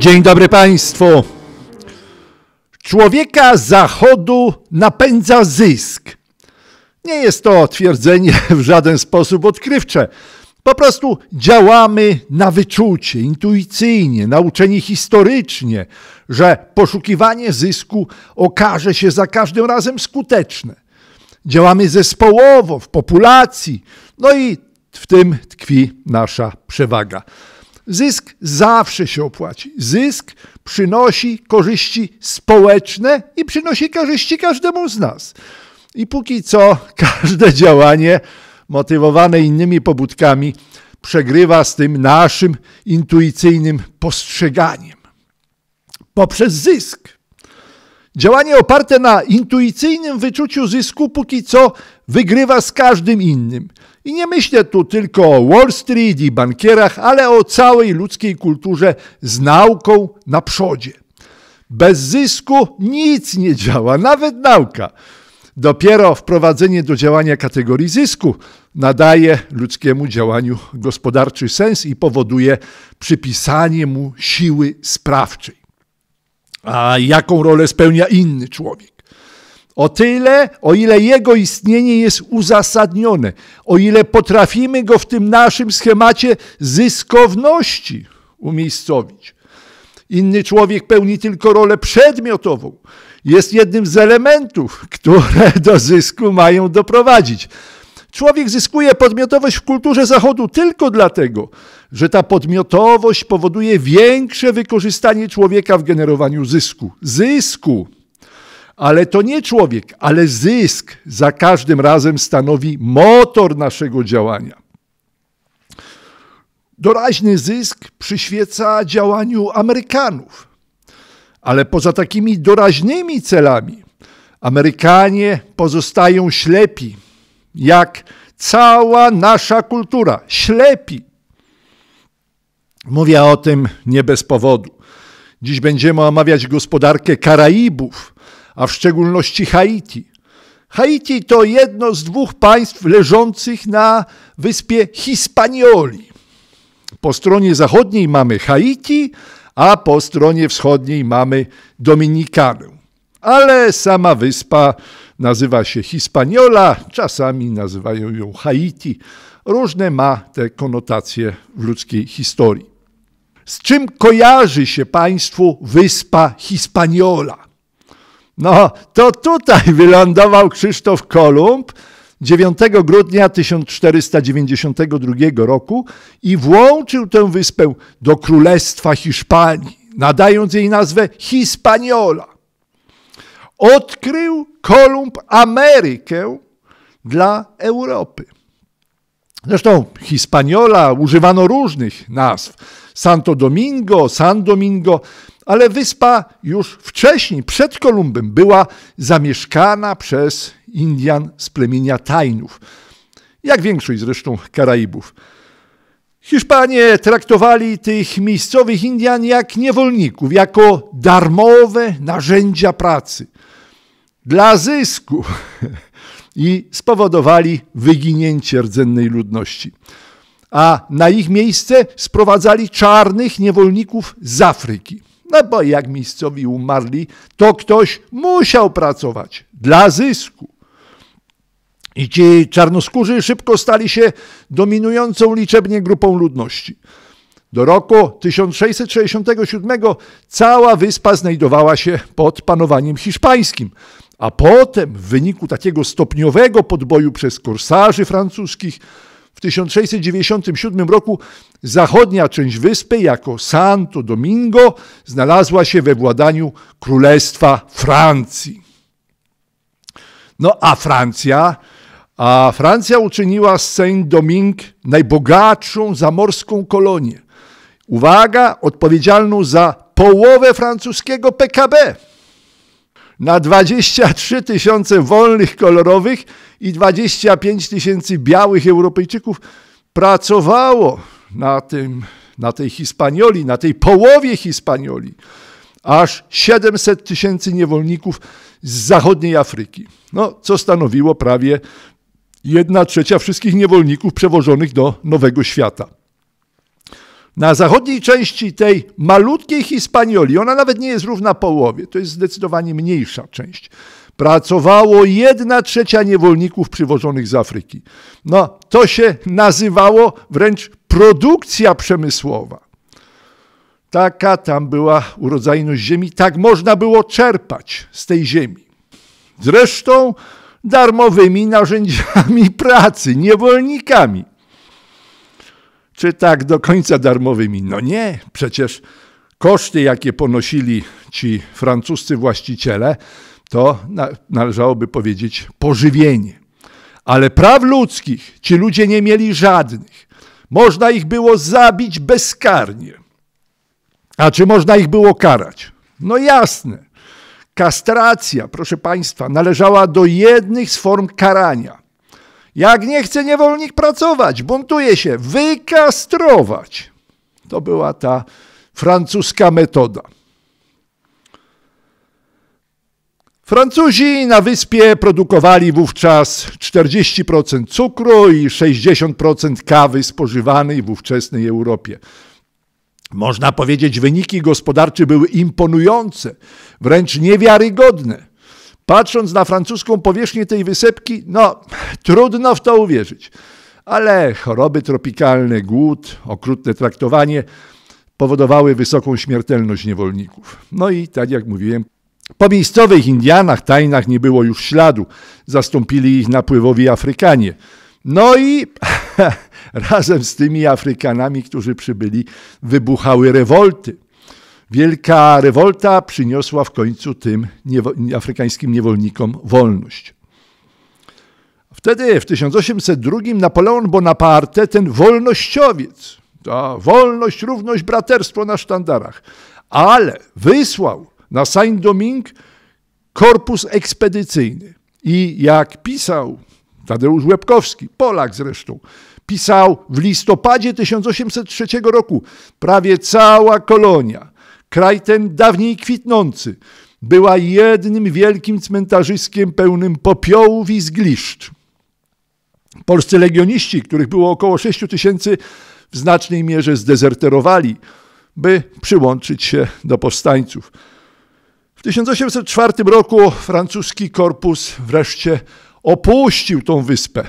Dzień dobry Państwu. Człowieka zachodu napędza zysk. Nie jest to twierdzenie w żaden sposób odkrywcze. Po prostu działamy na wyczucie, intuicyjnie, nauczeni historycznie, że poszukiwanie zysku okaże się za każdym razem skuteczne. Działamy zespołowo, w populacji, no i w tym tkwi nasza przewaga. Zysk zawsze się opłaci. Zysk przynosi korzyści społeczne i przynosi korzyści każdemu z nas. I póki co każde działanie motywowane innymi pobudkami przegrywa z tym naszym intuicyjnym postrzeganiem. Poprzez zysk. Działanie oparte na intuicyjnym wyczuciu zysku póki co wygrywa z każdym innym. I nie myślę tu tylko o Wall Street i bankierach, ale o całej ludzkiej kulturze z nauką na przodzie. Bez zysku nic nie działa, nawet nauka. Dopiero wprowadzenie do działania kategorii zysku nadaje ludzkiemu działaniu gospodarczy sens i powoduje przypisanie mu siły sprawczej a jaką rolę spełnia inny człowiek. O tyle, o ile jego istnienie jest uzasadnione, o ile potrafimy go w tym naszym schemacie zyskowności umiejscowić. Inny człowiek pełni tylko rolę przedmiotową. Jest jednym z elementów, które do zysku mają doprowadzić. Człowiek zyskuje podmiotowość w kulturze Zachodu tylko dlatego, że ta podmiotowość powoduje większe wykorzystanie człowieka w generowaniu zysku. Zysku! Ale to nie człowiek, ale zysk za każdym razem stanowi motor naszego działania. Doraźny zysk przyświeca działaniu Amerykanów. Ale poza takimi doraźnymi celami, Amerykanie pozostają ślepi, jak cała nasza kultura ślepi Mówię o tym nie bez powodu. Dziś będziemy omawiać gospodarkę Karaibów, a w szczególności Haiti. Haiti to jedno z dwóch państw leżących na wyspie Hispanioli. Po stronie zachodniej mamy Haiti, a po stronie wschodniej mamy Dominikanę. Ale sama wyspa nazywa się Hispaniola, czasami nazywają ją Haiti. Różne ma te konotacje w ludzkiej historii. Z czym kojarzy się Państwu wyspa Hispaniola? No, to tutaj wylądował Krzysztof Kolumb 9 grudnia 1492 roku i włączył tę wyspę do Królestwa Hiszpanii, nadając jej nazwę Hispaniola odkrył Kolumb Amerykę dla Europy. Zresztą Hispaniola używano różnych nazw: Santo Domingo, San Domingo, ale wyspa już wcześniej, przed Kolumbem, była zamieszkana przez Indian z plemienia Tainów, jak większość zresztą Karaibów. Hiszpanie traktowali tych miejscowych Indian jak niewolników, jako darmowe narzędzia pracy – dla zysku i spowodowali wyginięcie rdzennej ludności. A na ich miejsce sprowadzali czarnych niewolników z Afryki. No bo jak miejscowi umarli, to ktoś musiał pracować dla zysku. I ci czarnoskórzy szybko stali się dominującą liczebnie grupą ludności. Do roku 1667 cała wyspa znajdowała się pod panowaniem hiszpańskim, a potem w wyniku takiego stopniowego podboju przez korsarzy francuskich w 1697 roku zachodnia część wyspy jako Santo Domingo znalazła się we władaniu Królestwa Francji. No a Francja, a Francja uczyniła Saint-Domingue najbogatszą zamorską kolonię. Uwaga, odpowiedzialną za połowę francuskiego PKB na 23 tysiące wolnych kolorowych i 25 tysięcy białych Europejczyków pracowało na, tym, na tej Hispanioli, na tej połowie Hispanioli. Aż 700 tysięcy niewolników z zachodniej Afryki, no, co stanowiło prawie 1 trzecia wszystkich niewolników przewożonych do Nowego Świata na zachodniej części tej malutkiej Hispanioli, ona nawet nie jest równa połowie, to jest zdecydowanie mniejsza część, pracowało jedna trzecia niewolników przywożonych z Afryki. No, to się nazywało wręcz produkcja przemysłowa. Taka tam była urodzajność ziemi, tak można było czerpać z tej ziemi. Zresztą darmowymi narzędziami pracy, niewolnikami czy tak do końca darmowymi? No nie, przecież koszty, jakie ponosili ci francuscy właściciele, to należałoby powiedzieć pożywienie. Ale praw ludzkich ci ludzie nie mieli żadnych. Można ich było zabić bezkarnie. A czy można ich było karać? No jasne. Kastracja, proszę Państwa, należała do jednych z form karania. Jak nie chce niewolnik pracować, buntuje się, wykastrować. To była ta francuska metoda. Francuzi na wyspie produkowali wówczas 40% cukru i 60% kawy spożywanej w ówczesnej Europie. Można powiedzieć, wyniki gospodarcze były imponujące, wręcz niewiarygodne. Patrząc na francuską powierzchnię tej wysepki, no trudno w to uwierzyć. Ale choroby tropikalne, głód, okrutne traktowanie powodowały wysoką śmiertelność niewolników. No i tak jak mówiłem, po miejscowych Indianach, Tajnach nie było już śladu. Zastąpili ich napływowi Afrykanie. No i razem z tymi Afrykanami, którzy przybyli, wybuchały rewolty. Wielka rewolta przyniosła w końcu tym afrykańskim niewolnikom wolność. Wtedy w 1802 Napoleon Bonaparte, ten wolnościowiec, ta wolność, równość, braterstwo na sztandarach, ale wysłał na Saint-Domingue korpus ekspedycyjny. I jak pisał Tadeusz Łebkowski, Polak zresztą, pisał w listopadzie 1803 roku, prawie cała kolonia Kraj ten dawniej kwitnący była jednym wielkim cmentarzyskiem pełnym popiołów i zgliszcz. Polscy legioniści, których było około 6 tysięcy, w znacznej mierze zdezerterowali, by przyłączyć się do powstańców. W 1804 roku francuski korpus wreszcie opuścił tą wyspę.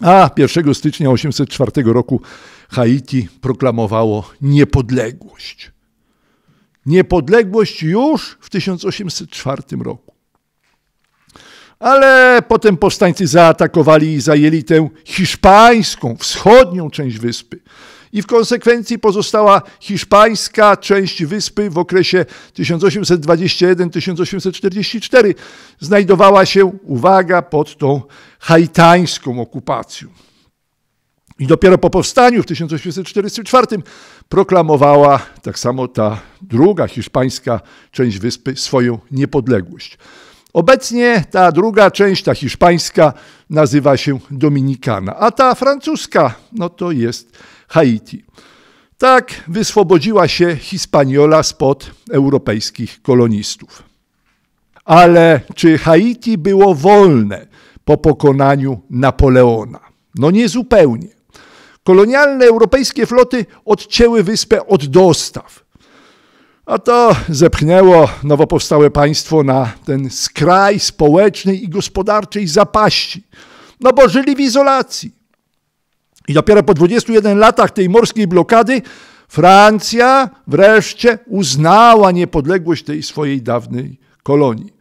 A 1 stycznia 1804 roku Haiti proklamowało niepodległość niepodległość już w 1804 roku. Ale potem powstańcy zaatakowali i zajęli tę hiszpańską, wschodnią część wyspy. I w konsekwencji pozostała hiszpańska część wyspy w okresie 1821-1844. Znajdowała się, uwaga, pod tą haitańską okupacją. I dopiero po powstaniu w 1844 proklamowała tak samo ta druga hiszpańska część wyspy swoją niepodległość. Obecnie ta druga część, ta hiszpańska, nazywa się Dominikana, a ta francuska, no to jest Haiti. Tak wyswobodziła się Hispaniola spod europejskich kolonistów. Ale czy Haiti było wolne po pokonaniu Napoleona? No niezupełnie. Kolonialne europejskie floty odcięły wyspę od dostaw. A to zepchnęło nowo powstałe państwo na ten skraj społecznej i gospodarczej zapaści. No bo żyli w izolacji. I dopiero po 21 latach tej morskiej blokady Francja wreszcie uznała niepodległość tej swojej dawnej kolonii.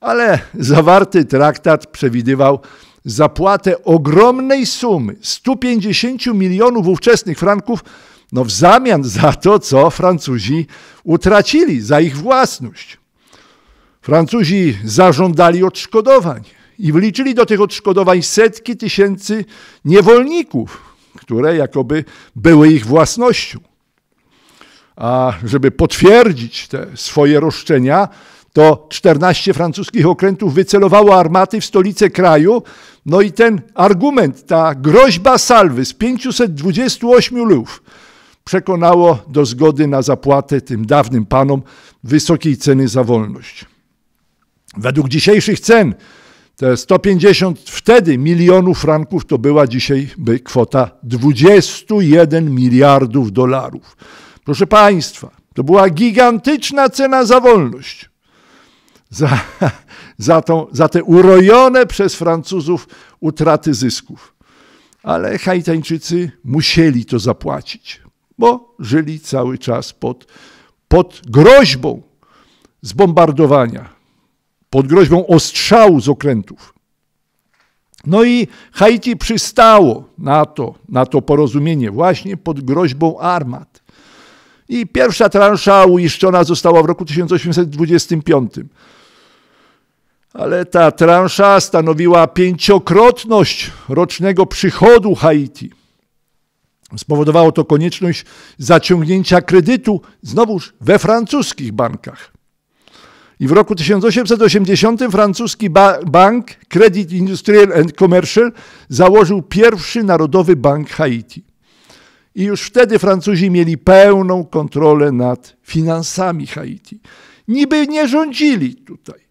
Ale zawarty traktat przewidywał zapłatę ogromnej sumy 150 milionów ówczesnych franków no w zamian za to, co Francuzi utracili, za ich własność. Francuzi zażądali odszkodowań i wliczyli do tych odszkodowań setki tysięcy niewolników, które jakoby były ich własnością. A żeby potwierdzić te swoje roszczenia, to 14 francuskich okrętów wycelowało armaty w stolice kraju, no i ten argument, ta groźba salwy z 528 lów przekonało do zgody na zapłatę tym dawnym panom wysokiej ceny za wolność. Według dzisiejszych cen te 150 wtedy milionów franków to była dzisiaj by kwota 21 miliardów dolarów. Proszę Państwa, to była gigantyczna cena za wolność. Za, za, tą, za te urojone przez Francuzów utraty zysków. Ale Haitańczycy musieli to zapłacić, bo żyli cały czas pod, pod groźbą zbombardowania, pod groźbą ostrzału z okrętów. No i Haiti przystało na to, na to porozumienie właśnie pod groźbą armat. I pierwsza transza uiszczona została w roku 1825 ale ta transza stanowiła pięciokrotność rocznego przychodu Haiti. Spowodowało to konieczność zaciągnięcia kredytu znowuż we francuskich bankach. I w roku 1880 francuski ba bank Credit Industriel and Commercial założył pierwszy narodowy bank Haiti. I już wtedy Francuzi mieli pełną kontrolę nad finansami Haiti. Niby nie rządzili tutaj,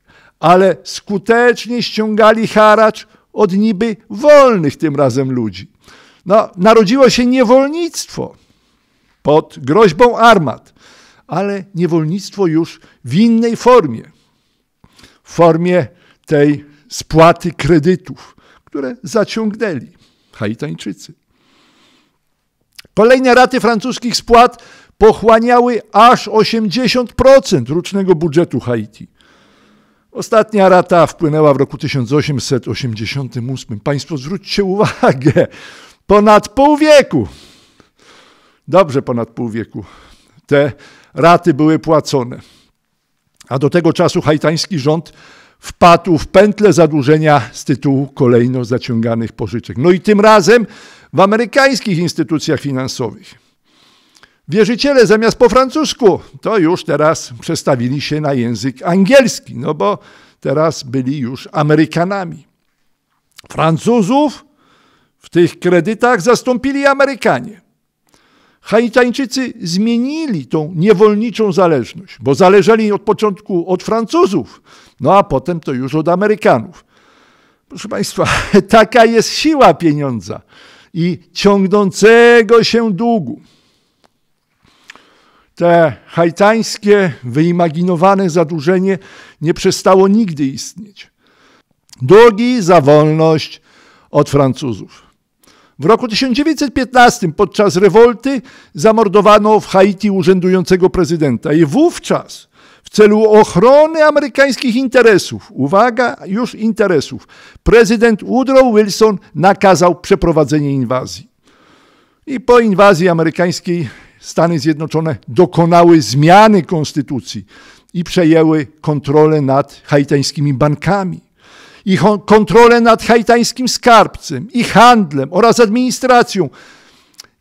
ale skutecznie ściągali haracz od niby wolnych tym razem ludzi. No, narodziło się niewolnictwo pod groźbą armat, ale niewolnictwo już w innej formie. W formie tej spłaty kredytów, które zaciągnęli Haitańczycy. Kolejne raty francuskich spłat pochłaniały aż 80% rocznego budżetu Haiti. Ostatnia rata wpłynęła w roku 1888. Państwo zwróćcie uwagę, ponad pół wieku, dobrze ponad pół wieku, te raty były płacone. A do tego czasu haitański rząd wpadł w pętle zadłużenia z tytułu kolejno zaciąganych pożyczek. No i tym razem w amerykańskich instytucjach finansowych. Wierzyciele zamiast po francusku, to już teraz przestawili się na język angielski, no bo teraz byli już Amerykanami. Francuzów w tych kredytach zastąpili Amerykanie. Haitańczycy zmienili tą niewolniczą zależność, bo zależeli od początku od Francuzów, no a potem to już od Amerykanów. Proszę Państwa, taka jest siła pieniądza i ciągnącego się długu. Te haitańskie, wyimaginowane zadłużenie nie przestało nigdy istnieć. Długi za wolność od Francuzów. W roku 1915 podczas rewolty zamordowano w Haiti urzędującego prezydenta i wówczas w celu ochrony amerykańskich interesów, uwaga, już interesów, prezydent Woodrow Wilson nakazał przeprowadzenie inwazji. I po inwazji amerykańskiej Stany Zjednoczone dokonały zmiany konstytucji i przejęły kontrolę nad haitańskimi bankami, i kontrolę nad haitańskim skarbcem, i handlem oraz administracją.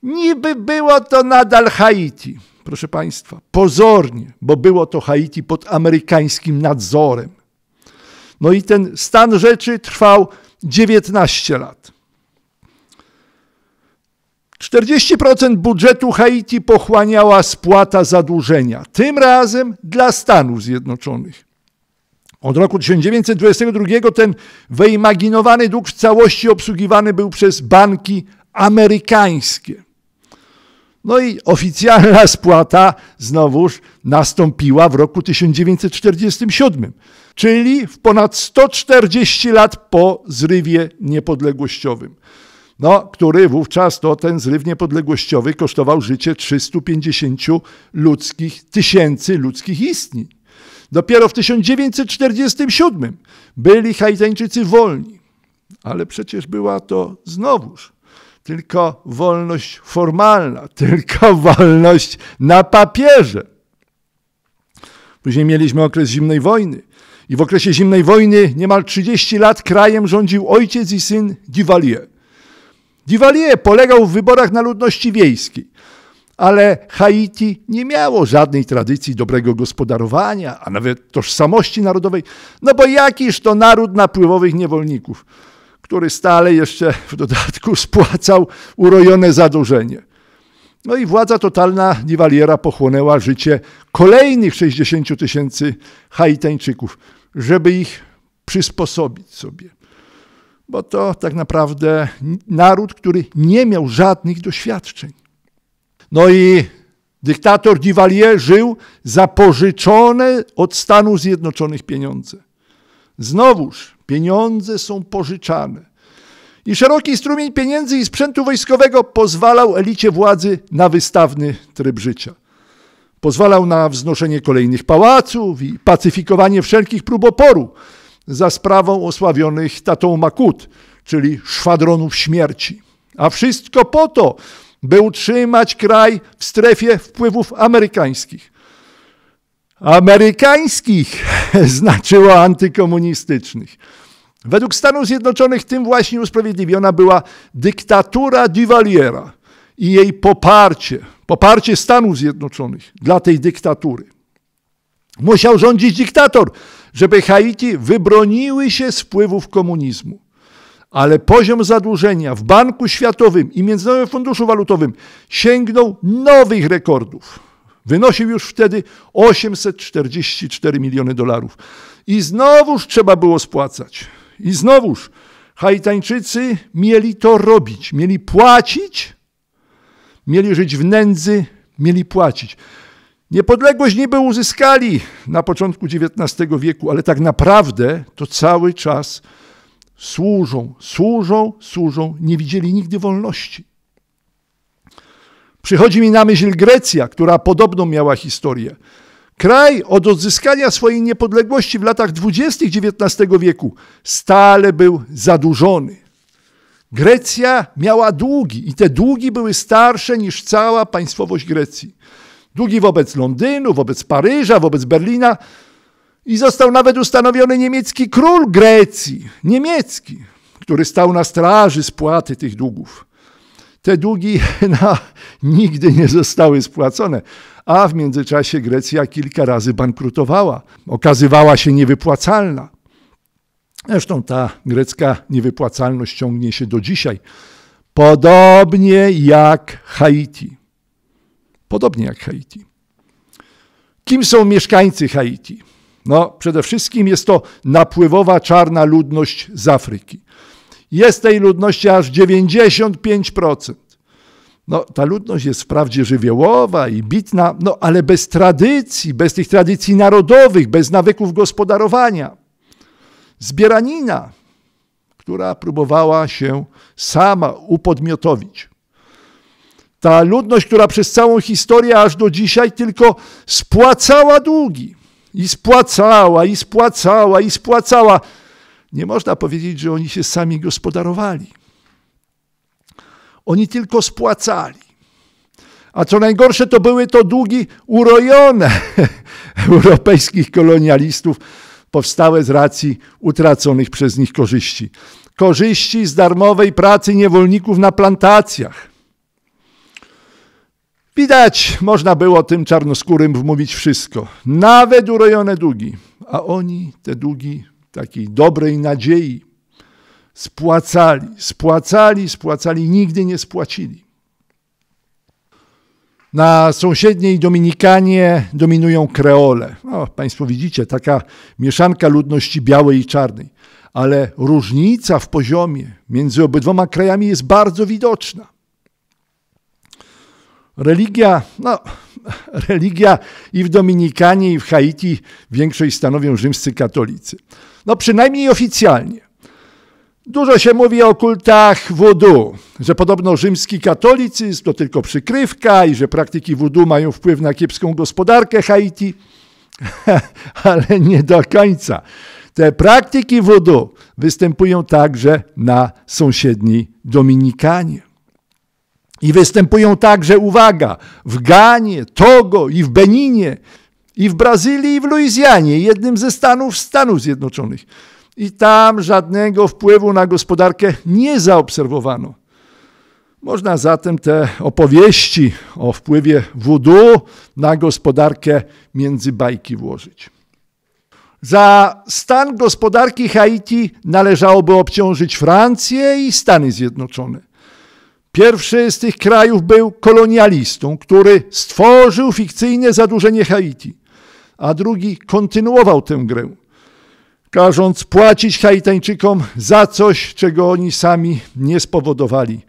Niby było to nadal Haiti, proszę Państwa, pozornie, bo było to Haiti pod amerykańskim nadzorem. No i ten stan rzeczy trwał 19 lat. 40% budżetu Haiti pochłaniała spłata zadłużenia, tym razem dla Stanów Zjednoczonych. Od roku 1922 ten wyimaginowany dług w całości obsługiwany był przez banki amerykańskie. No i oficjalna spłata znowuż nastąpiła w roku 1947, czyli w ponad 140 lat po zrywie niepodległościowym no, który wówczas to ten zryw niepodległościowy kosztował życie 350 ludzkich, tysięcy ludzkich istnień. Dopiero w 1947 byli Haitańczycy wolni. Ale przecież była to znowuż tylko wolność formalna, tylko wolność na papierze. Później mieliśmy okres zimnej wojny. I w okresie zimnej wojny niemal 30 lat krajem rządził ojciec i syn Duvalier. Duvalier polegał w wyborach na ludności wiejskiej, ale Haiti nie miało żadnej tradycji dobrego gospodarowania, a nawet tożsamości narodowej, no bo jakiż to naród napływowych niewolników, który stale jeszcze w dodatku spłacał urojone zadłużenie. No i władza totalna Diwaliera pochłonęła życie kolejnych 60 tysięcy Haitańczyków, żeby ich przysposobić sobie bo to tak naprawdę naród, który nie miał żadnych doświadczeń. No i dyktator Duvalier żył za pożyczone od Stanów Zjednoczonych pieniądze. Znowuż pieniądze są pożyczane. I szeroki strumień pieniędzy i sprzętu wojskowego pozwalał elicie władzy na wystawny tryb życia. Pozwalał na wznoszenie kolejnych pałaców i pacyfikowanie wszelkich prób oporu za sprawą osławionych tatą Makut, czyli szwadronów śmierci. A wszystko po to, by utrzymać kraj w strefie wpływów amerykańskich. Amerykańskich znaczyło antykomunistycznych. Według Stanów Zjednoczonych tym właśnie usprawiedliwiona była dyktatura Duvaliera i jej poparcie, poparcie Stanów Zjednoczonych dla tej dyktatury. Musiał rządzić dyktator, żeby Haiti wybroniły się z wpływów komunizmu. Ale poziom zadłużenia w Banku Światowym i Międzynarodowym Funduszu Walutowym sięgnął nowych rekordów. Wynosił już wtedy 844 miliony dolarów. I znowuż trzeba było spłacać. I znowuż Haitańczycy mieli to robić. Mieli płacić, mieli żyć w nędzy, mieli płacić. Niepodległość niby uzyskali na początku XIX wieku, ale tak naprawdę to cały czas służą, służą, służą, nie widzieli nigdy wolności. Przychodzi mi na myśl Grecja, która podobno miała historię. Kraj od odzyskania swojej niepodległości w latach dwudziestych XIX wieku stale był zadłużony. Grecja miała długi i te długi były starsze niż cała państwowość Grecji. Długi wobec Londynu, wobec Paryża, wobec Berlina i został nawet ustanowiony niemiecki król Grecji, niemiecki, który stał na straży spłaty tych długów. Te długi na, nigdy nie zostały spłacone, a w międzyczasie Grecja kilka razy bankrutowała, okazywała się niewypłacalna. Zresztą ta grecka niewypłacalność ciągnie się do dzisiaj, podobnie jak Haiti podobnie jak Haiti. Kim są mieszkańcy Haiti? No, przede wszystkim jest to napływowa czarna ludność z Afryki. Jest tej ludności aż 95%. No, ta ludność jest wprawdzie żywiołowa i bitna, no, ale bez tradycji, bez tych tradycji narodowych, bez nawyków gospodarowania. Zbieranina, która próbowała się sama upodmiotowić. Ta ludność, która przez całą historię aż do dzisiaj tylko spłacała długi. I spłacała, i spłacała, i spłacała. Nie można powiedzieć, że oni się sami gospodarowali. Oni tylko spłacali. A co najgorsze, to były to długi urojone europejskich kolonialistów, powstałe z racji utraconych przez nich korzyści. Korzyści z darmowej pracy niewolników na plantacjach, Widać, można było tym czarnoskórym wmówić wszystko, nawet urojone długi, a oni te długi takiej dobrej nadziei spłacali, spłacali, spłacali, nigdy nie spłacili. Na sąsiedniej Dominikanie dominują kreole. No, państwo widzicie, taka mieszanka ludności białej i czarnej. Ale różnica w poziomie między obydwoma krajami jest bardzo widoczna. Religia, no, religia i w Dominikanie, i w Haiti większość stanowią rzymscy katolicy. No przynajmniej oficjalnie. Dużo się mówi o kultach wudu, że podobno rzymski katolicyzm to tylko przykrywka i że praktyki wudu mają wpływ na kiepską gospodarkę Haiti, ale nie do końca. Te praktyki wudu występują także na sąsiedniej Dominikanie. I występują także, uwaga, w Ganie, Togo i w Beninie, i w Brazylii, i w Luizjanie, jednym ze stanów Stanów Zjednoczonych. I tam żadnego wpływu na gospodarkę nie zaobserwowano. Można zatem te opowieści o wpływie wudu na gospodarkę między bajki włożyć. Za stan gospodarki Haiti należałoby obciążyć Francję i Stany Zjednoczone. Pierwszy z tych krajów był kolonialistą, który stworzył fikcyjne zadłużenie Haiti, a drugi kontynuował tę grę, każąc płacić Haitańczykom za coś, czego oni sami nie spowodowali.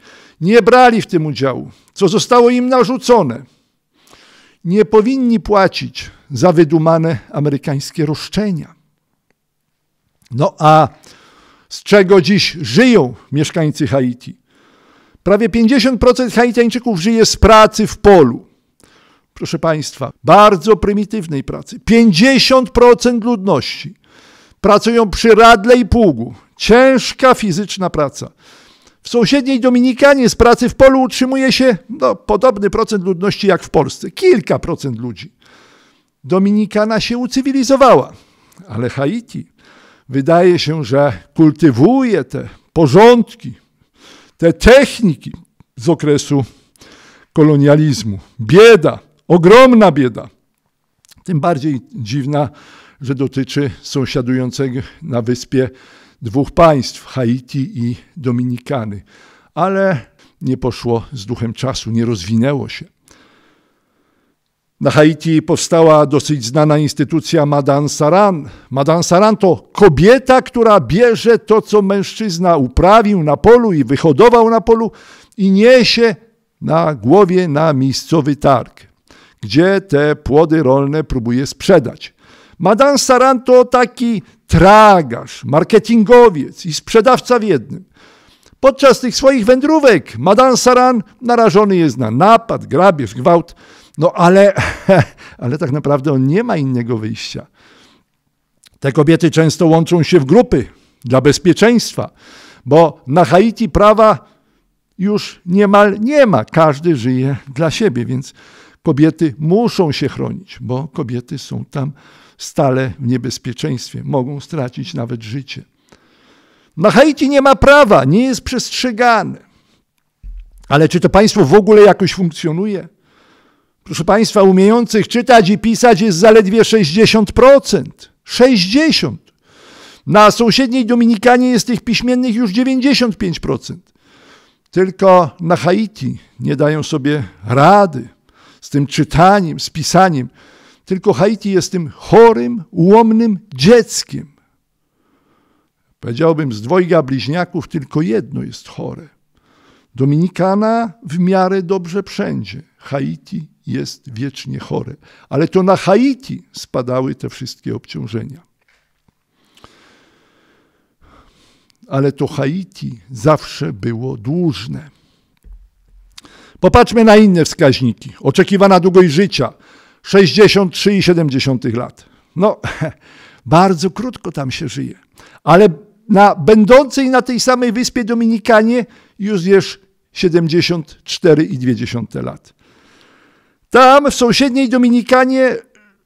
Nie brali w tym udziału, co zostało im narzucone. Nie powinni płacić za wydumane amerykańskie roszczenia. No a z czego dziś żyją mieszkańcy Haiti? Prawie 50% Haitańczyków żyje z pracy w polu. Proszę Państwa, bardzo prymitywnej pracy. 50% ludności pracują przy radle i pługu. Ciężka fizyczna praca. W sąsiedniej Dominikanie z pracy w polu utrzymuje się no, podobny procent ludności jak w Polsce kilka procent ludzi. Dominikana się ucywilizowała, ale Haiti wydaje się, że kultywuje te porządki, te techniki z okresu kolonializmu. Bieda, ogromna bieda. Tym bardziej dziwna, że dotyczy sąsiadującego na wyspie dwóch państw Haiti i Dominikany. Ale nie poszło z duchem czasu, nie rozwinęło się. Na Haiti powstała dosyć znana instytucja Madame Saran. Madame Saran to kobieta, która bierze to, co mężczyzna uprawił na polu i wyhodował na polu i niesie na głowie na miejscowy targ, gdzie te płody rolne próbuje sprzedać. Madame Saran to taki tragarz, marketingowiec i sprzedawca w jednym. Podczas tych swoich wędrówek Madame Saran narażony jest na napad, grabież, gwałt. No ale, ale tak naprawdę on nie ma innego wyjścia. Te kobiety często łączą się w grupy dla bezpieczeństwa, bo na Haiti prawa już niemal nie ma. Każdy żyje dla siebie, więc kobiety muszą się chronić, bo kobiety są tam stale w niebezpieczeństwie, mogą stracić nawet życie. Na Haiti nie ma prawa, nie jest przestrzegane. Ale czy to państwo w ogóle jakoś funkcjonuje? proszę Państwa, umiejących czytać i pisać jest zaledwie 60%. 60%. Na sąsiedniej Dominikanie jest tych piśmiennych już 95%. Tylko na Haiti nie dają sobie rady z tym czytaniem, z pisaniem. Tylko Haiti jest tym chorym, ułomnym dzieckiem. Powiedziałbym, z dwojga bliźniaków tylko jedno jest chore. Dominikana w miarę dobrze wszędzie, Haiti jest wiecznie chore. Ale to na Haiti spadały te wszystkie obciążenia. Ale to Haiti zawsze było dłużne. Popatrzmy na inne wskaźniki. Oczekiwana długość życia 63,7 lat. No, bardzo krótko tam się żyje. Ale na będącej na tej samej wyspie Dominikanie już jest 74,2 lat. Tam w sąsiedniej Dominikanie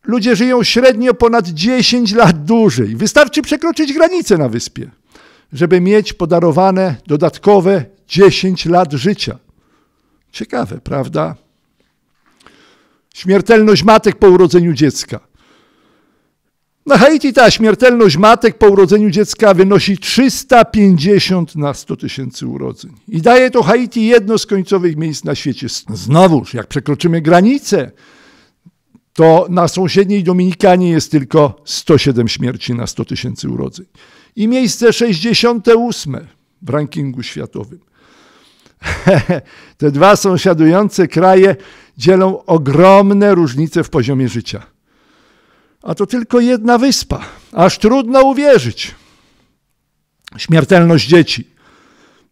ludzie żyją średnio ponad 10 lat dłużej. Wystarczy przekroczyć granicę na wyspie, żeby mieć podarowane dodatkowe 10 lat życia. Ciekawe, prawda? Śmiertelność matek po urodzeniu dziecka. Na Haiti ta śmiertelność matek po urodzeniu dziecka wynosi 350 na 100 tysięcy urodzeń. I daje to Haiti jedno z końcowych miejsc na świecie. Znowuż, jak przekroczymy granicę, to na sąsiedniej Dominikanie jest tylko 107 śmierci na 100 tysięcy urodzeń. I miejsce 68 w rankingu światowym. Te dwa sąsiadujące kraje dzielą ogromne różnice w poziomie życia a to tylko jedna wyspa. Aż trudno uwierzyć. Śmiertelność dzieci.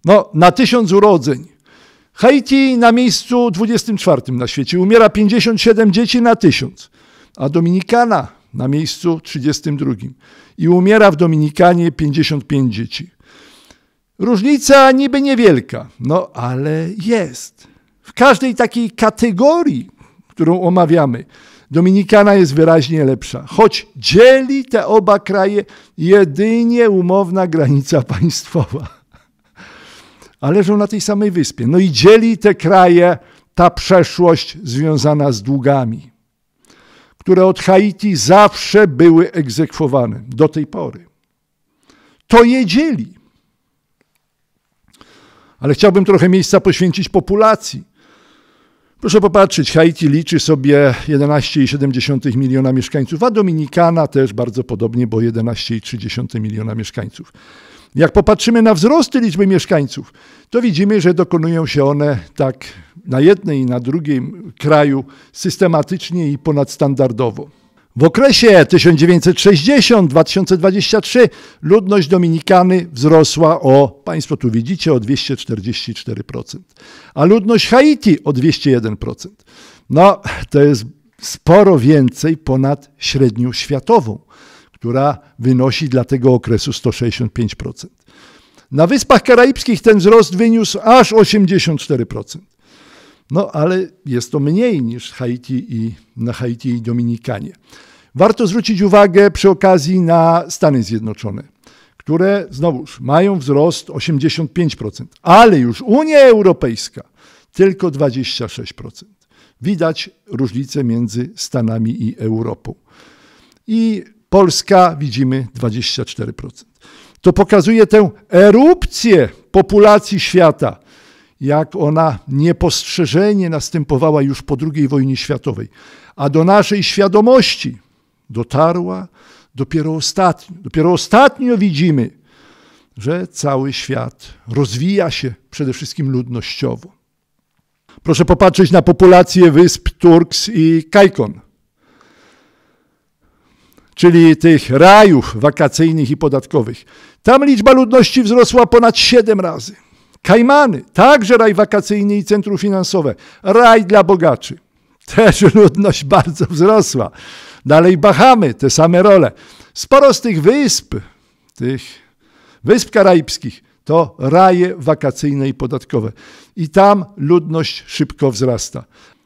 No, na tysiąc urodzeń. Haiti na miejscu 24 na świecie. Umiera 57 dzieci na tysiąc. A Dominikana na miejscu 32. I umiera w Dominikanie 55 dzieci. Różnica niby niewielka, no ale jest. W każdej takiej kategorii, którą omawiamy, Dominikana jest wyraźnie lepsza, choć dzieli te oba kraje jedynie umowna granica państwowa. Ale leżą na tej samej wyspie. No i dzieli te kraje ta przeszłość związana z długami, które od Haiti zawsze były egzekwowane do tej pory. To je dzieli. Ale chciałbym trochę miejsca poświęcić populacji Proszę popatrzeć, Haiti liczy sobie 11,7 miliona mieszkańców, a Dominikana też bardzo podobnie, bo 11,3 miliona mieszkańców. Jak popatrzymy na wzrosty liczby mieszkańców, to widzimy, że dokonują się one tak na jednej i na drugim kraju systematycznie i ponadstandardowo. W okresie 1960-2023 ludność Dominikany wzrosła o, Państwo tu widzicie, o 244%, a ludność Haiti o 201%. No, to jest sporo więcej ponad średnią światową, która wynosi dla tego okresu 165%. Na Wyspach Karaibskich ten wzrost wyniósł aż 84%. No ale jest to mniej niż Haiti i, na Haiti i Dominikanie. Warto zwrócić uwagę przy okazji na Stany Zjednoczone, które znowuż mają wzrost 85%, ale już Unia Europejska tylko 26%. Widać różnicę między Stanami i Europą. I Polska widzimy 24%. To pokazuje tę erupcję populacji świata jak ona niepostrzeżenie następowała już po II wojnie światowej, a do naszej świadomości dotarła dopiero ostatnio. Dopiero ostatnio widzimy, że cały świat rozwija się przede wszystkim ludnościowo. Proszę popatrzeć na populację wysp Turks i Kajkon, czyli tych rajów wakacyjnych i podatkowych. Tam liczba ludności wzrosła ponad 7 razy. Kajmany, także raj wakacyjny i centrum finansowe. Raj dla bogaczy. Też ludność bardzo wzrosła. Dalej Bahamy, te same role. Sporo z tych wysp, tych wysp karaibskich, to raje wakacyjne i podatkowe. I tam ludność szybko wzrasta.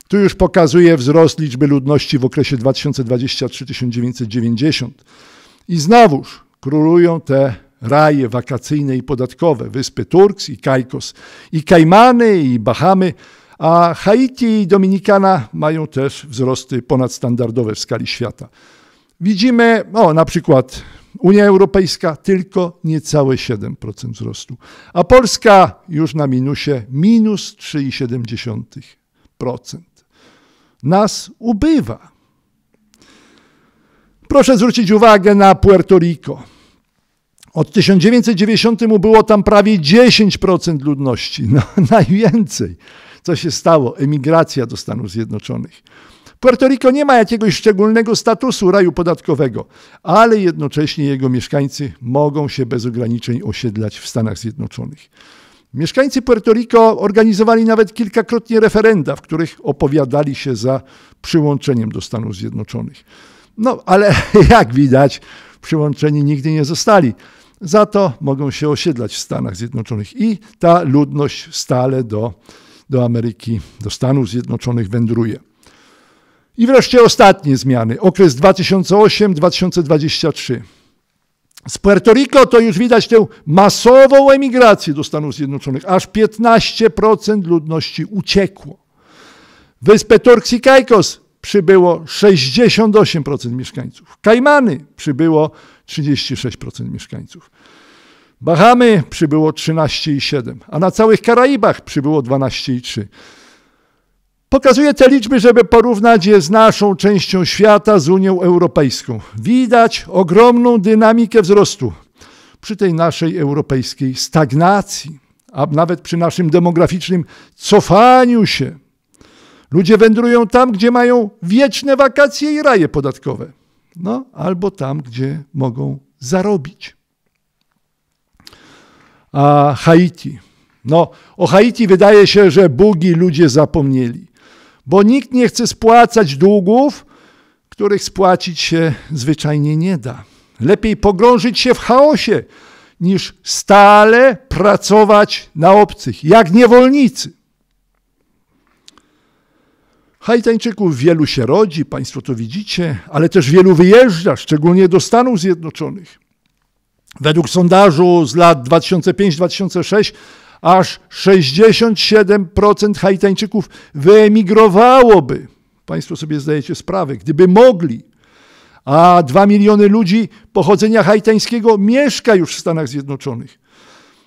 Tu już pokazuje wzrost liczby ludności w okresie 2023-1990. I znowuż królują te raje wakacyjne i podatkowe, wyspy Turks i Caicos, i Kajmany i Bahamy, a Haiti i Dominikana mają też wzrosty ponadstandardowe w skali świata. Widzimy, o na przykład Unia Europejska tylko niecałe 7% wzrostu, a Polska już na minusie minus 3,7%. Nas ubywa. Proszę zwrócić uwagę na Puerto Rico. Od 1990 było tam prawie 10% ludności, no, najwięcej. Co się stało? Emigracja do Stanów Zjednoczonych. Puerto Rico nie ma jakiegoś szczególnego statusu raju podatkowego, ale jednocześnie jego mieszkańcy mogą się bez ograniczeń osiedlać w Stanach Zjednoczonych. Mieszkańcy Puerto Rico organizowali nawet kilkakrotnie referenda, w których opowiadali się za przyłączeniem do Stanów Zjednoczonych. No, ale jak widać, przyłączeni nigdy nie zostali. Za to mogą się osiedlać w Stanach Zjednoczonych i ta ludność stale do, do Ameryki, do Stanów Zjednoczonych wędruje. I wreszcie ostatnie zmiany, okres 2008-2023. Z Puerto Rico to już widać tę masową emigrację do Stanów Zjednoczonych. Aż 15% ludności uciekło. Wyspę Turks i Caicos przybyło 68% mieszkańców. Kajmany przybyło 36% mieszkańców. Bahamy przybyło 13,7, a na całych Karaibach przybyło 12,3. Pokazuję te liczby, żeby porównać je z naszą częścią świata, z Unią Europejską. Widać ogromną dynamikę wzrostu przy tej naszej europejskiej stagnacji, a nawet przy naszym demograficznym cofaniu się. Ludzie wędrują tam, gdzie mają wieczne wakacje i raje podatkowe no, albo tam, gdzie mogą zarobić. A Haiti. No, o Haiti wydaje się, że Bugi ludzie zapomnieli, bo nikt nie chce spłacać długów, których spłacić się zwyczajnie nie da. Lepiej pogrążyć się w chaosie, niż stale pracować na obcych, jak niewolnicy. Haitańczyków wielu się rodzi, Państwo to widzicie, ale też wielu wyjeżdża, szczególnie do Stanów Zjednoczonych. Według sondażu z lat 2005-2006 aż 67% Haitańczyków wyemigrowałoby. Państwo sobie zdajecie sprawę, gdyby mogli. A 2 miliony ludzi pochodzenia haitańskiego mieszka już w Stanach Zjednoczonych,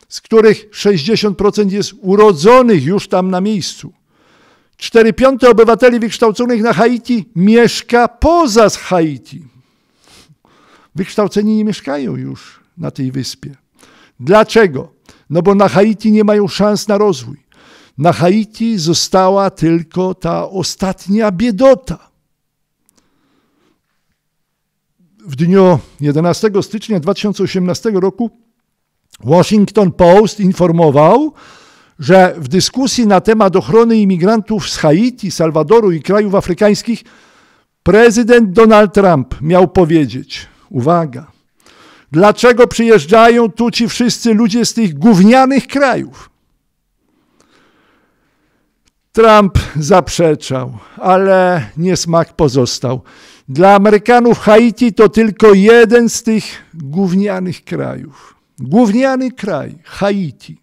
z których 60% jest urodzonych już tam na miejscu. 4 piąte obywateli wykształconych na Haiti mieszka poza Haiti. Wykształceni nie mieszkają już na tej wyspie. Dlaczego? No bo na Haiti nie mają szans na rozwój. Na Haiti została tylko ta ostatnia biedota. W dniu 11 stycznia 2018 roku Washington Post informował, że w dyskusji na temat ochrony imigrantów z Haiti, Salwadoru i krajów afrykańskich prezydent Donald Trump miał powiedzieć: Uwaga, dlaczego przyjeżdżają tu ci wszyscy ludzie z tych gównianych krajów? Trump zaprzeczał, ale niesmak pozostał. Dla Amerykanów Haiti to tylko jeden z tych gównianych krajów. Gówniany kraj, Haiti.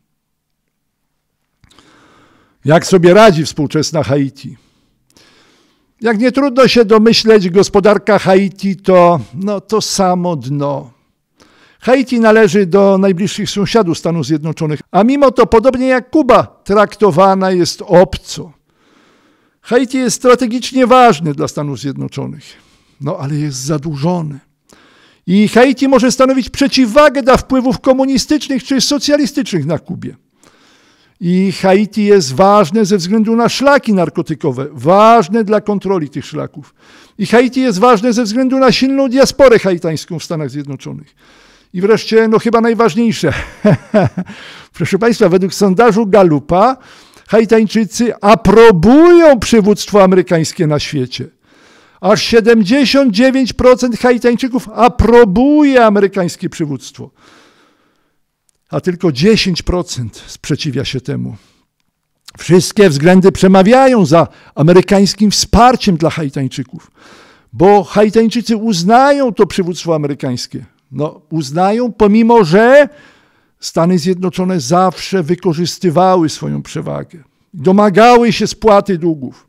Jak sobie radzi współczesna Haiti? Jak nie trudno się domyśleć, gospodarka Haiti to no, to samo dno. Haiti należy do najbliższych sąsiadów Stanów Zjednoczonych, a mimo to, podobnie jak Kuba, traktowana jest obco. Haiti jest strategicznie ważny dla Stanów Zjednoczonych, no ale jest zadłużony. I Haiti może stanowić przeciwwagę dla wpływów komunistycznych czy socjalistycznych na Kubie. I Haiti jest ważne ze względu na szlaki narkotykowe, ważne dla kontroli tych szlaków. I Haiti jest ważne ze względu na silną diasporę haitańską w Stanach Zjednoczonych. I wreszcie, no chyba najważniejsze. Proszę Państwa, według sondażu Galupa Haitańczycy aprobują przywództwo amerykańskie na świecie. Aż 79% Haitańczyków aprobuje amerykańskie przywództwo a tylko 10% sprzeciwia się temu. Wszystkie względy przemawiają za amerykańskim wsparciem dla Haitańczyków, bo Haitańczycy uznają to przywództwo amerykańskie. No, uznają, pomimo że Stany Zjednoczone zawsze wykorzystywały swoją przewagę, domagały się spłaty długów.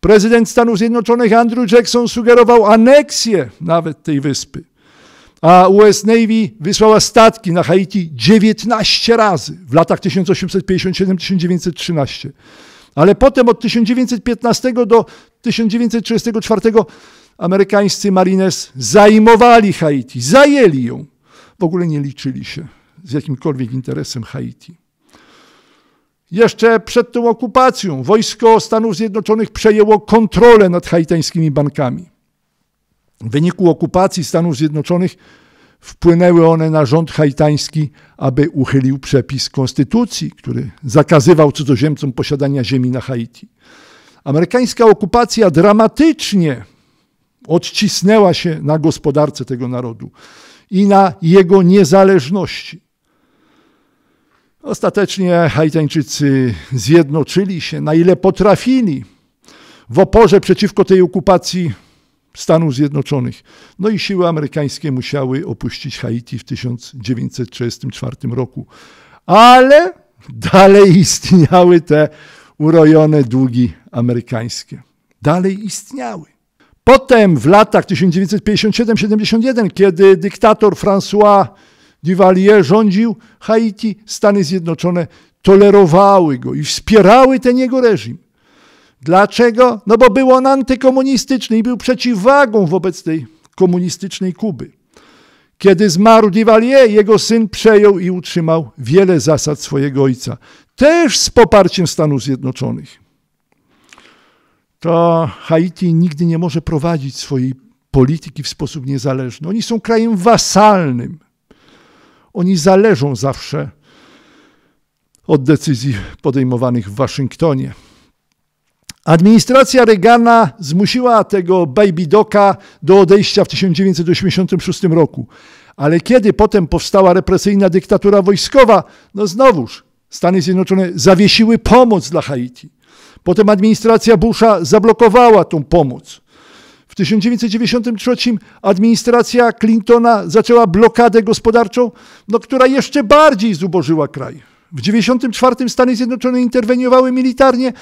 Prezydent Stanów Zjednoczonych Andrew Jackson sugerował aneksję nawet tej wyspy a US Navy wysłała statki na Haiti 19 razy w latach 1857-1913. Ale potem od 1915 do 1934 amerykańscy marines zajmowali Haiti, zajęli ją. W ogóle nie liczyli się z jakimkolwiek interesem Haiti. Jeszcze przed tą okupacją wojsko Stanów Zjednoczonych przejęło kontrolę nad haitańskimi bankami. W wyniku okupacji Stanów Zjednoczonych wpłynęły one na rząd haitański, aby uchylił przepis konstytucji, który zakazywał cudzoziemcom posiadania ziemi na Haiti. Amerykańska okupacja dramatycznie odcisnęła się na gospodarce tego narodu i na jego niezależności. Ostatecznie Haitańczycy zjednoczyli się, na ile potrafili. W oporze przeciwko tej okupacji Stanów Zjednoczonych. No i siły amerykańskie musiały opuścić Haiti w 1934 roku. Ale dalej istniały te urojone długi amerykańskie. Dalej istniały. Potem w latach 1957-71, kiedy dyktator François Duvalier rządził Haiti, Stany Zjednoczone tolerowały go i wspierały ten jego reżim. Dlaczego? No bo był on antykomunistyczny i był przeciwwagą wobec tej komunistycznej Kuby. Kiedy zmarł Duvalier, jego syn przejął i utrzymał wiele zasad swojego ojca, też z poparciem Stanów Zjednoczonych. To Haiti nigdy nie może prowadzić swojej polityki w sposób niezależny. Oni są krajem wasalnym. Oni zależą zawsze od decyzji podejmowanych w Waszyngtonie. Administracja Reagana zmusiła tego Baby Doka do odejścia w 1986 roku. Ale kiedy potem powstała represyjna dyktatura wojskowa, no znowuż Stany Zjednoczone zawiesiły pomoc dla Haiti. Potem administracja Busha zablokowała tą pomoc. W 1993 administracja Clintona zaczęła blokadę gospodarczą, no, która jeszcze bardziej zubożyła kraj. W 1994 Stany Zjednoczone interweniowały militarnie,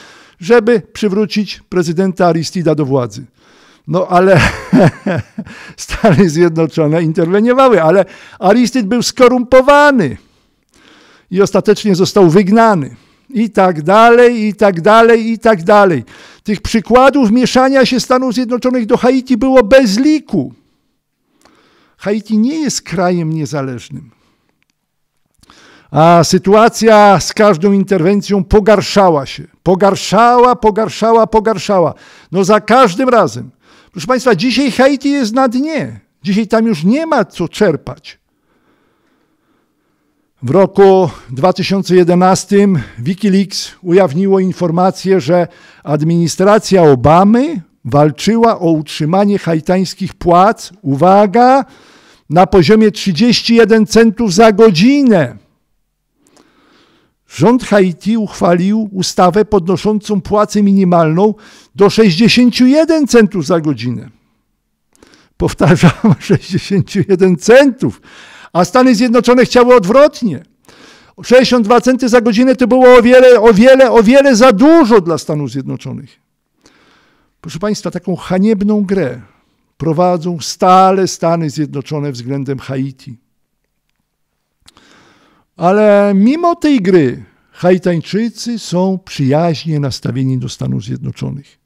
żeby przywrócić prezydenta Aristida do władzy. No ale Stany Zjednoczone interweniowały, ale Aristid był skorumpowany i ostatecznie został wygnany. I tak dalej, i tak dalej, i tak dalej. Tych przykładów mieszania się Stanów Zjednoczonych do Haiti było bez liku. Haiti nie jest krajem niezależnym. A sytuacja z każdą interwencją pogarszała się. Pogarszała, pogarszała, pogarszała. No za każdym razem. Proszę Państwa, dzisiaj Haiti jest na dnie. Dzisiaj tam już nie ma co czerpać. W roku 2011 Wikileaks ujawniło informację, że administracja Obamy walczyła o utrzymanie haitańskich płac, uwaga, na poziomie 31 centów za godzinę. Rząd Haiti uchwalił ustawę podnoszącą płacę minimalną do 61 centów za godzinę. Powtarzam, 61 centów. A Stany Zjednoczone chciały odwrotnie. 62 centy za godzinę to było o wiele, o wiele, o wiele za dużo dla Stanów Zjednoczonych. Proszę Państwa, taką haniebną grę prowadzą stale Stany Zjednoczone względem Haiti. Ale mimo tej gry Haitańczycy są przyjaźnie nastawieni do Stanów Zjednoczonych.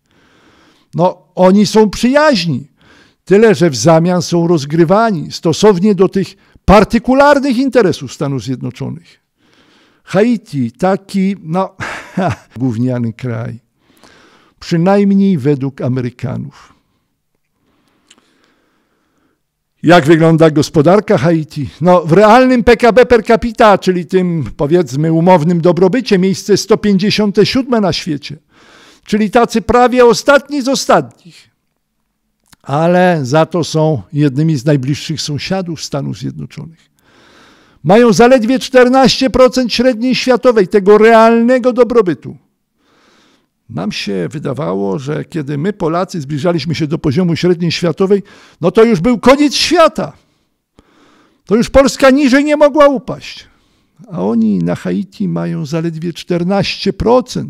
No, oni są przyjaźni, tyle że w zamian są rozgrywani stosownie do tych partykularnych interesów Stanów Zjednoczonych. Haiti, taki, no, gówniany kraj, przynajmniej według Amerykanów. Jak wygląda gospodarka Haiti? No, w realnym PKB per capita, czyli tym powiedzmy umownym dobrobycie, miejsce 157 na świecie. Czyli tacy prawie ostatni z ostatnich. Ale za to są jednymi z najbliższych sąsiadów Stanów Zjednoczonych. Mają zaledwie 14% średniej światowej, tego realnego dobrobytu nam się wydawało, że kiedy my Polacy zbliżaliśmy się do poziomu średniej światowej, no to już był koniec świata. To już Polska niżej nie mogła upaść. A oni na Haiti mają zaledwie 14%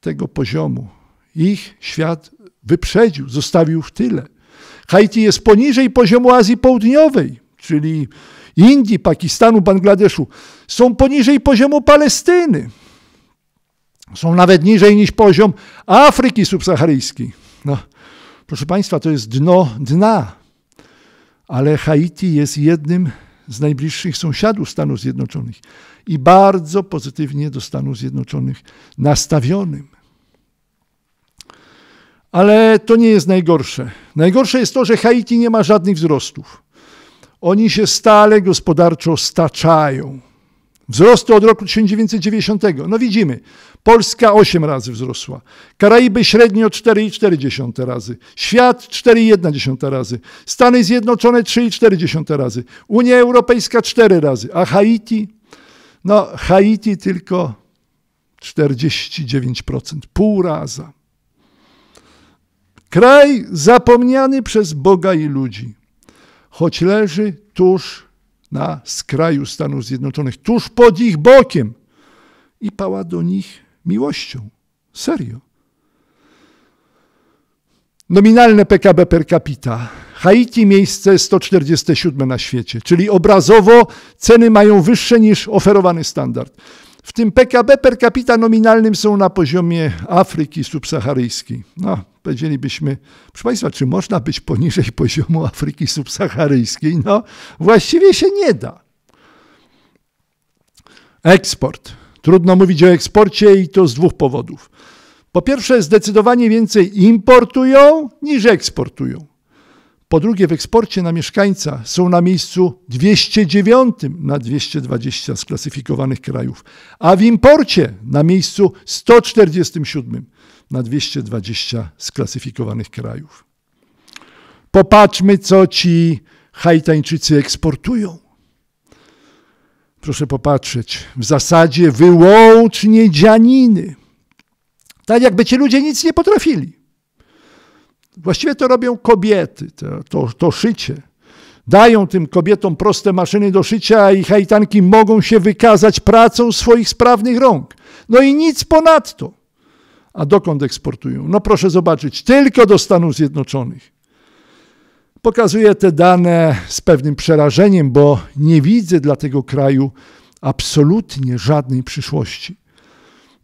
tego poziomu. Ich świat wyprzedził, zostawił w tyle. Haiti jest poniżej poziomu Azji Południowej, czyli Indii, Pakistanu, Bangladeszu. Są poniżej poziomu Palestyny. Są nawet niżej niż poziom Afryki subsaharyjskiej. No, proszę Państwa, to jest dno dna, ale Haiti jest jednym z najbliższych sąsiadów Stanów Zjednoczonych i bardzo pozytywnie do Stanów Zjednoczonych nastawionym. Ale to nie jest najgorsze. Najgorsze jest to, że Haiti nie ma żadnych wzrostów. Oni się stale gospodarczo staczają. Wzrosty od roku 1990. No widzimy, Polska 8 razy wzrosła, Karaiby średnio 4,4 razy, świat 4,1 razy, Stany Zjednoczone 3,4 razy, Unia Europejska 4 razy, a Haiti, no Haiti tylko 49%, pół raza. Kraj zapomniany przez Boga i ludzi, choć leży tuż na skraju Stanów Zjednoczonych, tuż pod ich bokiem i pała do nich miłością. Serio. Nominalne PKB per capita. Haiti miejsce 147 na świecie, czyli obrazowo ceny mają wyższe niż oferowany standard w tym PKB per capita nominalnym są na poziomie Afryki subsaharyjskiej. No, powiedzielibyśmy, proszę Państwa, czy można być poniżej poziomu Afryki subsaharyjskiej? No, właściwie się nie da. Eksport. Trudno mówić o eksporcie i to z dwóch powodów. Po pierwsze, zdecydowanie więcej importują niż eksportują. Po drugie, w eksporcie na mieszkańca są na miejscu 209 na 220 sklasyfikowanych krajów, a w imporcie na miejscu 147 na 220 sklasyfikowanych krajów. Popatrzmy, co ci Haitańczycy eksportują. Proszę popatrzeć, w zasadzie wyłącznie dzianiny. Tak jakby ci ludzie nic nie potrafili. Właściwie to robią kobiety, to, to, to szycie. Dają tym kobietom proste maszyny do szycia, a ich hajtanki mogą się wykazać pracą swoich sprawnych rąk. No i nic ponadto. A dokąd eksportują? No proszę zobaczyć, tylko do Stanów Zjednoczonych. Pokazuję te dane z pewnym przerażeniem, bo nie widzę dla tego kraju absolutnie żadnej przyszłości.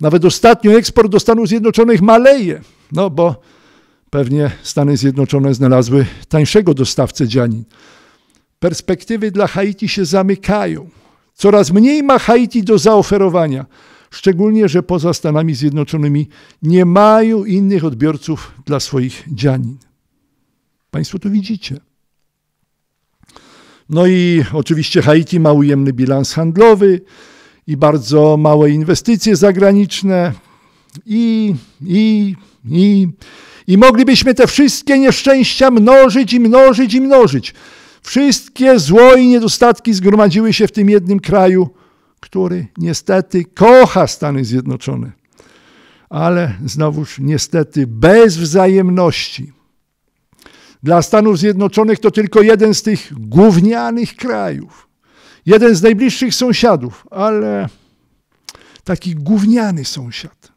Nawet ostatnio eksport do Stanów Zjednoczonych maleje, no bo pewnie Stany Zjednoczone znalazły tańszego dostawcę dzianin. Perspektywy dla Haiti się zamykają. Coraz mniej ma Haiti do zaoferowania, szczególnie, że poza Stanami Zjednoczonymi nie mają innych odbiorców dla swoich dzianin. Państwo to widzicie. No i oczywiście Haiti ma ujemny bilans handlowy i bardzo małe inwestycje zagraniczne i, i, i. I moglibyśmy te wszystkie nieszczęścia mnożyć i mnożyć i mnożyć. Wszystkie zło i niedostatki zgromadziły się w tym jednym kraju, który niestety kocha Stany Zjednoczone. Ale znowuż niestety bez wzajemności. Dla Stanów Zjednoczonych to tylko jeden z tych gównianych krajów. Jeden z najbliższych sąsiadów, ale taki gówniany sąsiad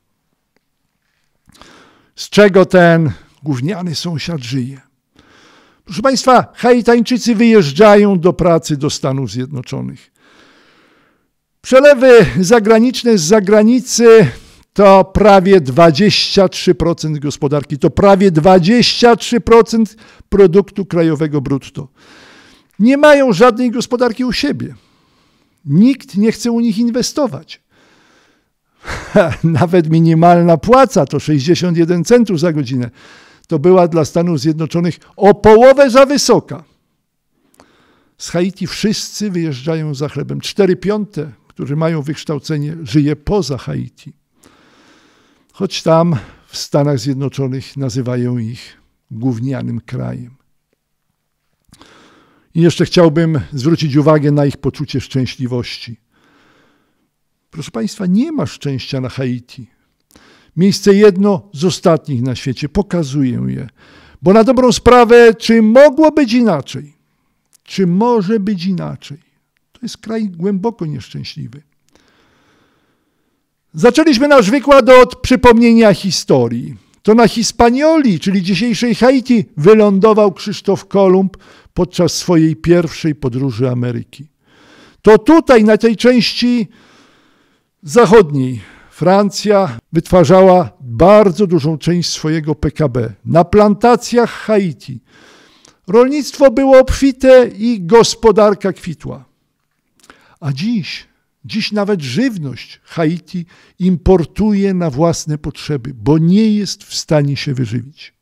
z czego ten gówniany sąsiad żyje. Proszę Państwa, Haitańczycy wyjeżdżają do pracy do Stanów Zjednoczonych. Przelewy zagraniczne z zagranicy to prawie 23% gospodarki, to prawie 23% produktu krajowego brutto. Nie mają żadnej gospodarki u siebie. Nikt nie chce u nich inwestować. nawet minimalna płaca to 61 centów za godzinę, to była dla Stanów Zjednoczonych o połowę za wysoka. Z Haiti wszyscy wyjeżdżają za chlebem. Cztery piąte, którzy mają wykształcenie, żyje poza Haiti. Choć tam w Stanach Zjednoczonych nazywają ich gównianym krajem. I jeszcze chciałbym zwrócić uwagę na ich poczucie szczęśliwości. Proszę Państwa, nie ma szczęścia na Haiti. Miejsce jedno z ostatnich na świecie, pokazuję je. Bo na dobrą sprawę, czy mogło być inaczej? Czy może być inaczej? To jest kraj głęboko nieszczęśliwy. Zaczęliśmy nasz wykład od przypomnienia historii. To na Hispanioli, czyli dzisiejszej Haiti, wylądował Krzysztof Kolumb podczas swojej pierwszej podróży Ameryki. To tutaj, na tej części zachodniej Francja wytwarzała bardzo dużą część swojego PKB na plantacjach Haiti. Rolnictwo było obfite i gospodarka kwitła. A dziś, dziś nawet żywność Haiti importuje na własne potrzeby, bo nie jest w stanie się wyżywić.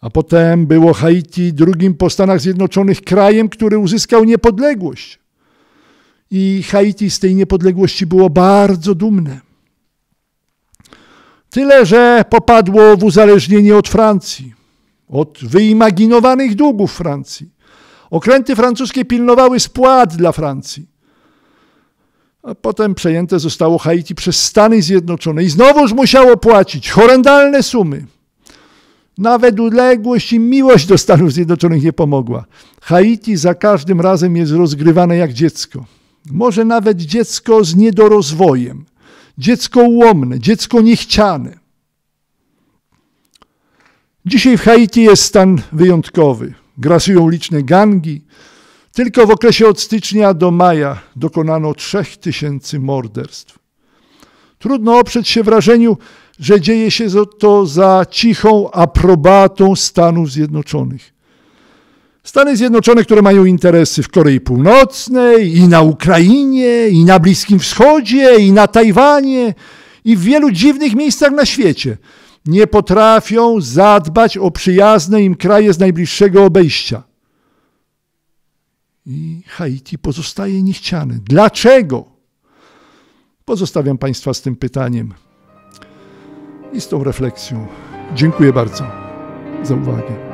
A potem było Haiti drugim po Stanach Zjednoczonych krajem, który uzyskał niepodległość i Haiti z tej niepodległości było bardzo dumne. Tyle, że popadło w uzależnienie od Francji, od wyimaginowanych długów Francji. Okręty francuskie pilnowały spłat dla Francji. A potem przejęte zostało Haiti przez Stany Zjednoczone i znowuż musiało płacić horrendalne sumy. Nawet uległość i miłość do Stanów Zjednoczonych nie pomogła. Haiti za każdym razem jest rozgrywane jak dziecko może nawet dziecko z niedorozwojem, dziecko ułomne, dziecko niechciane. Dzisiaj w Haiti jest stan wyjątkowy. Grasują liczne gangi. Tylko w okresie od stycznia do maja dokonano 3000 morderstw. Trudno oprzeć się wrażeniu, że dzieje się to za cichą aprobatą Stanów Zjednoczonych. Stany Zjednoczone, które mają interesy w Korei Północnej, i na Ukrainie, i na Bliskim Wschodzie, i na Tajwanie, i w wielu dziwnych miejscach na świecie, nie potrafią zadbać o przyjazne im kraje z najbliższego obejścia. I Haiti pozostaje niechciany. Dlaczego? Pozostawiam Państwa z tym pytaniem i z tą refleksją. Dziękuję bardzo za uwagę.